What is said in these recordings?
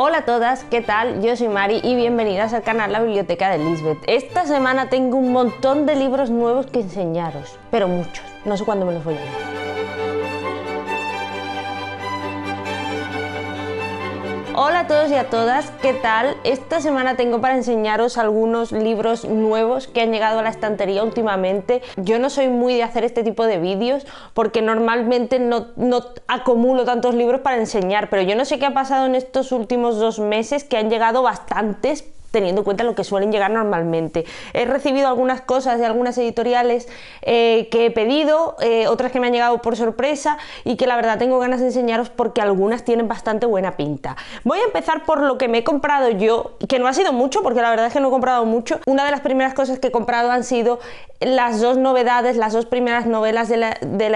Hola a todas, ¿qué tal? Yo soy Mari y bienvenidas al canal La Biblioteca de Lisbeth. Esta semana tengo un montón de libros nuevos que enseñaros, pero muchos. No sé cuándo me los voy a leer. Hola a todos y a todas, ¿qué tal? Esta semana tengo para enseñaros algunos libros nuevos que han llegado a la estantería últimamente. Yo no soy muy de hacer este tipo de vídeos porque normalmente no, acumulo tantos libros para enseñar, pero yo no sé qué ha pasado en estos últimos dos meses que han llegado bastantes teniendo en cuenta lo que suelen llegar normalmente. He recibido algunas cosas de algunas editoriales eh, que he pedido, eh, otras que me han llegado por sorpresa y que la verdad tengo ganas de enseñaros porque algunas tienen bastante buena pinta. Voy a empezar por lo que me he comprado yo, que no ha sido mucho porque la verdad es que no he comprado mucho. Una de las primeras cosas que he comprado han sido las dos novedades, las dos primeras novelas de la,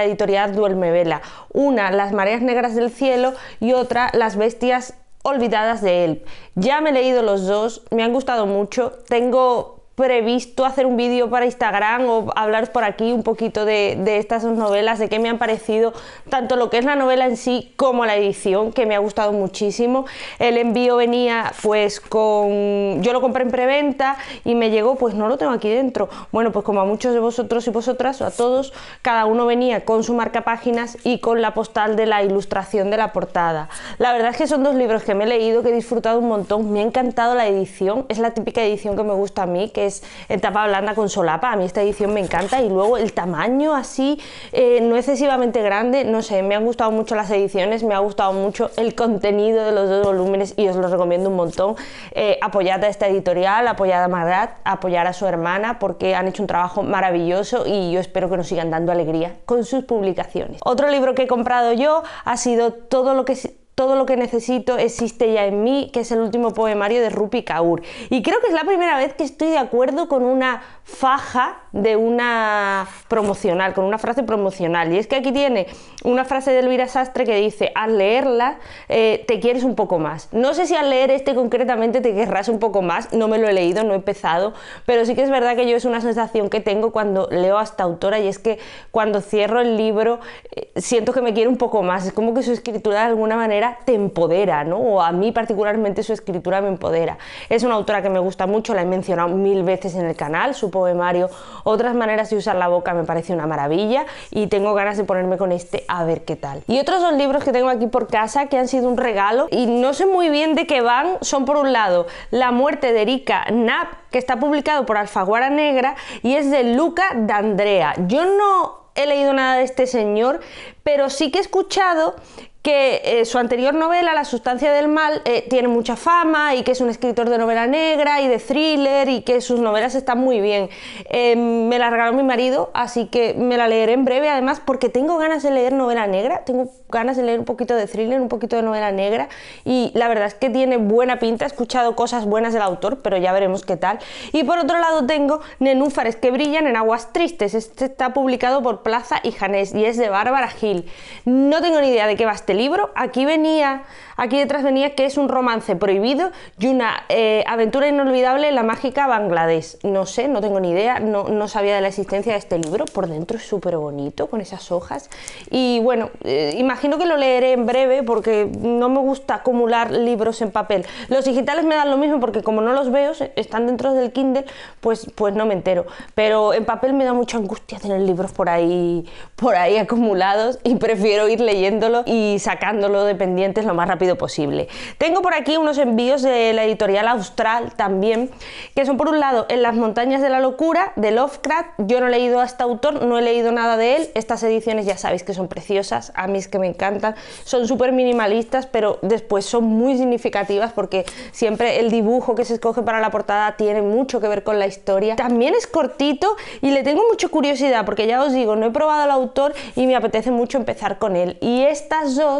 editorial la editorial Una, Las mareas negras del cielo y otra, Las bestias olvidadas de él. Ya me he leído los dos, me han gustado mucho, tengo he visto hacer un vídeo para Instagram o hablar por aquí un poquito de, estas estas novelas, de qué me han parecido, tanto lo que es la novela en sí como la edición, que me ha gustado muchísimo. El envío venía pues con... yo lo compré en preventa y me llegó, pues no lo tengo aquí dentro. Bueno, pues como a muchos de vosotros y vosotras, o a todos, cada uno venía con su marca páginas y con la postal de la ilustración de la portada. La verdad es que son dos libros que me he leído, que he disfrutado un montón, me ha encantado la edición, es la típica edición que me gusta a mí, que es en tapa blanda con solapa. A mí esta edición me encanta y luego el tamaño así, eh, no excesivamente grande, no sé, me han gustado mucho las ediciones, me ha gustado mucho el contenido de los dos volúmenes y os lo recomiendo un montón. Eh, apoyad a esta editorial, apoyad a Marat, apoyar a su hermana porque han hecho un trabajo maravilloso y yo espero que nos sigan dando alegría con sus publicaciones. Otro libro que he comprado yo ha sido todo lo que todo lo que necesito existe ya en mí, que es el último poemario de Rupi Kaur. Y creo que es la primera vez que estoy de acuerdo con una faja de una promocional, con una frase promocional. Y es que aquí tiene una frase de Elvira Sastre que dice, al leerla eh, te quieres un poco más. No sé si al leer este concretamente te querrás un poco más, no me lo he leído, no he empezado, pero sí que es verdad que yo es una sensación que tengo cuando leo a esta autora y es que cuando cierro el libro eh, siento que me quiere un poco más. Es como que su escritura de alguna manera te empodera, ¿no? O a mí particularmente su escritura me empodera. Es una autora que me gusta mucho, la he mencionado mil veces en el canal, su poemario Otras maneras de usar la boca me parece una maravilla y tengo ganas de ponerme con este a ver qué tal. Y otros dos libros que tengo aquí por casa que han sido un regalo y no sé muy bien de qué van, son por un lado La muerte de Erika Knapp, que está publicado por Alfaguara Negra y es de Luca D'Andrea. Yo no he leído nada de este señor, pero sí que he escuchado que eh, su anterior novela, La sustancia del mal, eh, tiene mucha fama y que es un escritor de novela negra y de thriller y que sus novelas están muy bien. Em, me la regaló mi marido, así que me la leeré en breve, además porque tengo ganas de leer novela negra, tengo ganas de leer un poquito de thriller, un poquito de novela negra y la verdad es que tiene buena pinta, he escuchado cosas buenas del autor, pero ya veremos qué tal. Y por otro lado tengo Nenúfares que brillan en aguas tristes, este está publicado por Plaza y Janés y es de Bárbara Gil. No tengo ni idea de qué va a este este libro, aquí venía, aquí detrás venía que es un romance prohibido y una eh, aventura inolvidable en la mágica Bangladesh. No sé, no tengo ni idea, no, sabía de la existencia de este libro, por dentro es súper bonito con esas hojas y bueno, eh, imagino que lo leeré en breve porque no me gusta acumular libros en papel. Los digitales me dan lo mismo porque como no los veo, están dentro del Kindle, pues, pues no me entero, pero en papel me da mucha angustia tener libros por ahí, por ahí acumulados y prefiero ir leyéndolo y sacándolo de pendientes lo más rápido posible. Tengo por aquí unos envíos de la editorial Austral también, que son por un lado En las montañas de la locura de Lovecraft. Yo no he leído a este autor, no he leído nada de él. Estas ediciones ya sabéis que son preciosas, a mí es que me encantan. Son súper minimalistas, pero después son muy significativas porque siempre el dibujo que se escoge para la portada tiene mucho que ver con la historia. También es cortito y le tengo mucha curiosidad porque ya os digo, no he probado al autor y me apetece mucho empezar con él. Y estas dos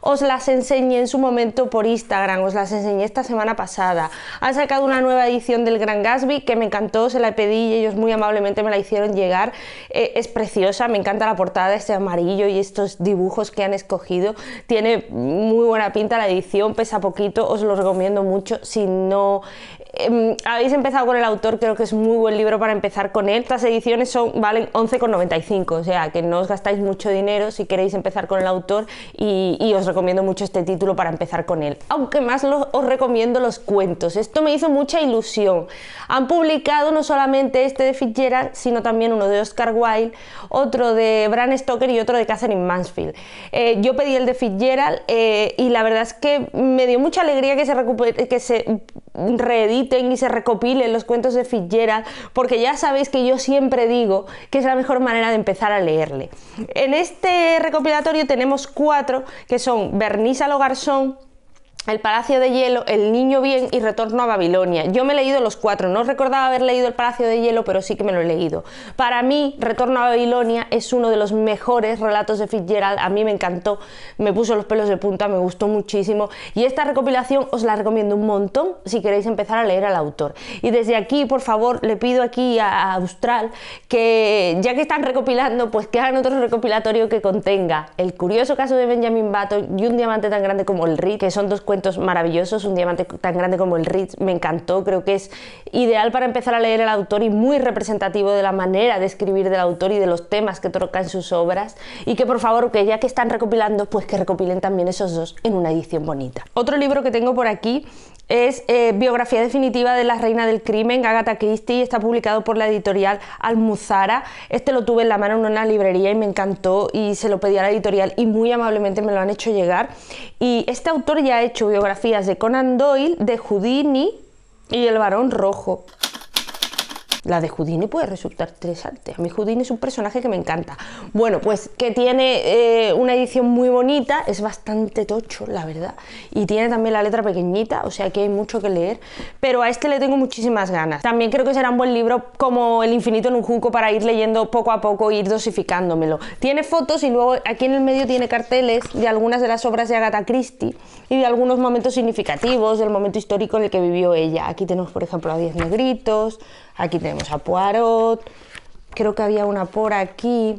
os las enseñé en su momento por Instagram, os las enseñé esta semana pasada. Han sacado una nueva edición del Gran Gatsby que me encantó, se la pedí y ellos muy amablemente me la hicieron llegar. Eh, es preciosa, me encanta la portada, este amarillo y estos dibujos que han escogido. Tiene muy buena pinta la edición, pesa poquito, os lo recomiendo mucho si no Em, habéis empezado con el autor, creo que es muy buen libro para empezar con él. Estas ediciones son, valen 11,95, o sea que no os gastáis mucho dinero si queréis empezar con el autor y, os recomiendo mucho este título para empezar con él. Aunque más os recomiendo los cuentos. Esto me hizo mucha ilusión. Han publicado no solamente este de Fitzgerald, sino también uno de Oscar Wilde, otro de Bran Stoker y otro de Catherine Mansfield. Eh, yo pedí el de Fitzgerald eh, y la verdad es que me dio mucha alegría que se, recupere, que se reediten y se recopilen los cuentos de Fitzgerald, porque ya sabéis que yo siempre digo que es la mejor manera de empezar a leerle. En este recopilatorio tenemos cuatro, que son Bernice Logarzón, el Palacio de Hielo, El Niño Bien y Retorno a Babilonia. Yo me he leído los cuatro, no recordaba haber leído El Palacio de Hielo, pero sí que me lo he leído. Para mí, Retorno a Babilonia es uno de los mejores relatos de Fitzgerald, a mí me encantó, me puso los pelos de punta, me gustó muchísimo y esta recopilación os la recomiendo un montón si queréis empezar a leer al autor. Y desde aquí, por favor, le pido aquí a Austral que ya que están recopilando, pues que hagan otro recopilatorio que contenga El curioso caso de Benjamin Button y Un diamante tan grande como el Ri, que son dos cuentos maravillosos, Un diamante tan grande como el Ritz, me encantó, creo que es ideal para empezar a leer el autor y muy representativo de la manera de escribir del autor y de los temas que toca en sus obras y que por favor, que ya que están recopilando, pues que recopilen también esos dos en una edición bonita. Otro libro que tengo por aquí es eh, Biografía definitiva de la reina del crimen, Agatha Christie, está publicado por la editorial Almuzara. Este lo tuve en la mano en una librería y me encantó y se lo pedí a la editorial y muy amablemente me lo han hecho llegar. Y este autor ya ha hecho biografías de Conan Doyle, de Houdini y El varón rojo. La de Houdini puede resultar interesante. A mí Houdini es un personaje que me encanta. Bueno, pues que tiene eh, una edición muy bonita, es bastante tocho, la verdad. Y tiene también la letra pequeñita, o sea que hay mucho que leer. Pero a este le tengo muchísimas ganas. También creo que será un buen libro como El infinito en un junco para ir leyendo poco a poco, e ir dosificándomelo. Tiene fotos y luego aquí en el medio tiene carteles de algunas de las obras de Agatha Christie y de algunos momentos significativos, del momento histórico en el que vivió ella. Aquí tenemos, por ejemplo, a Diez Negritos, Aquí tenemos a Poirot, creo que había una por aquí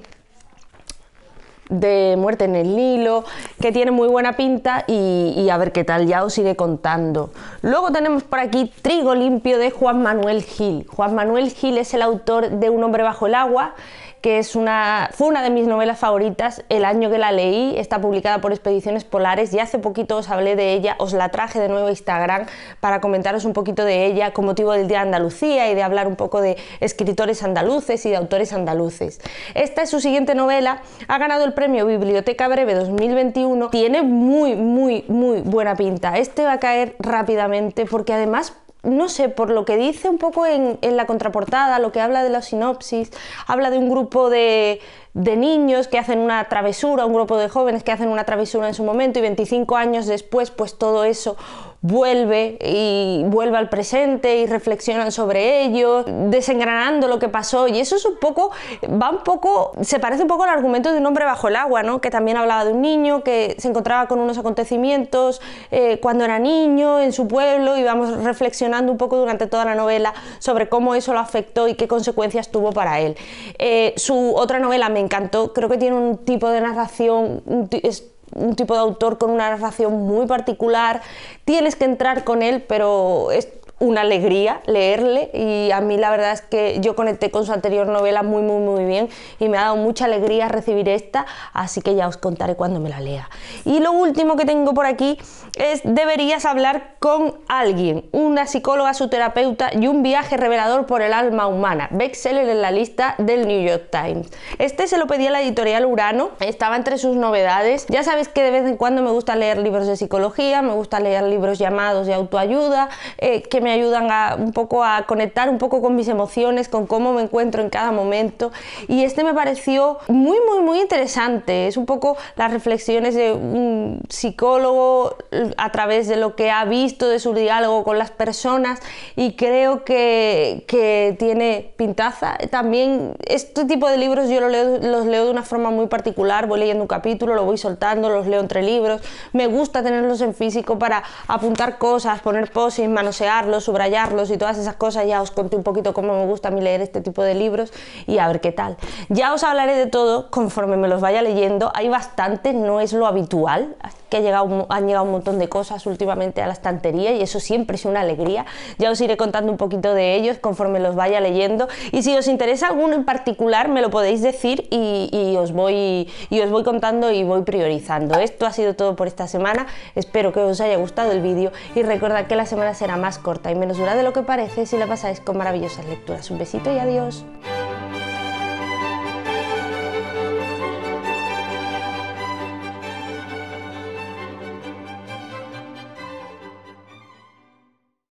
de Muerte en el Nilo, que tiene muy buena pinta y, a ver qué tal, ya os sigue contando. Luego tenemos por aquí Trigo Limpio de Juan Manuel Gil. Juan Manuel Gil es el autor de Un hombre bajo el agua que es una, fue una de mis novelas favoritas el año que la leí, está publicada por Expediciones Polares y hace poquito os hablé de ella, os la traje de nuevo a Instagram para comentaros un poquito de ella con motivo del Día de Andalucía y de hablar un poco de escritores andaluces y de autores andaluces. Esta es su siguiente novela, ha ganado el premio Biblioteca Breve 2021, tiene muy, muy, muy buena pinta, este va a caer rápidamente porque además no sé, por lo que dice un poco en, en, la contraportada, lo que habla de la sinopsis, habla de un grupo de, de, niños que hacen una travesura, un grupo de jóvenes que hacen una travesura en su momento y 25 años después, pues todo eso vuelve y vuelve al presente y reflexionan sobre ello, desengranando lo que pasó y eso es un poco, va un poco, se parece un poco al argumento de un hombre bajo el agua, ¿no? que también hablaba de un niño que se encontraba con unos acontecimientos eh, cuando era niño en su pueblo y vamos reflexionando un poco durante toda la novela sobre cómo eso lo afectó y qué consecuencias tuvo para él. Eh, su otra novela me encantó, creo que tiene un tipo de narración, un tipo de autor con una narración muy particular, tienes que entrar con él, pero es una alegría leerle y a mí la verdad es que yo conecté con su anterior novela muy muy muy bien y me ha dado mucha alegría recibir esta, así que ya os contaré cuando me la lea. Y lo último que tengo por aquí es deberías hablar con alguien, una psicóloga, su terapeuta y un viaje revelador por el alma humana, bestseller en la lista del New York Times. Este se lo pedí a la editorial Urano, estaba entre sus novedades. Ya sabéis que de vez en cuando me gusta leer libros de psicología, me gusta leer libros llamados de autoayuda, eh, que me ayudan a, un poco a conectar un poco con mis emociones, con cómo me encuentro en cada momento. Y este me pareció muy, muy, muy interesante. Es un poco las reflexiones de un psicólogo eh, a través de lo que ha visto de su diálogo con las personas y creo que, que tiene pintaza. También este tipo de libros yo leo, los leo de una forma muy particular, voy leyendo un capítulo, lo voy soltando, los leo entre libros. Me gusta tenerlos en físico para apuntar cosas, poner poses, manosearlos subrayarlos y todas esas cosas. Ya os conté un poquito cómo me gusta a mí leer este tipo de libros y a ver qué tal. Ya os hablaré de todo conforme me los vaya leyendo. Hay bastante, no es lo habitual, que llegado, han llegado un montón de cosas últimamente a la estantería y eso siempre es una alegría. Ya os iré contando un poquito de ellos conforme los vaya leyendo y si os interesa alguno en particular me lo podéis decir y, os, voy, y os voy contando y voy priorizando. Esto ha sido todo por esta semana, espero que os haya gustado el vídeo y recordad que la semana será más corta y menos dura de lo que parece si la pasáis con maravillosas lecturas. Un besito y adiós.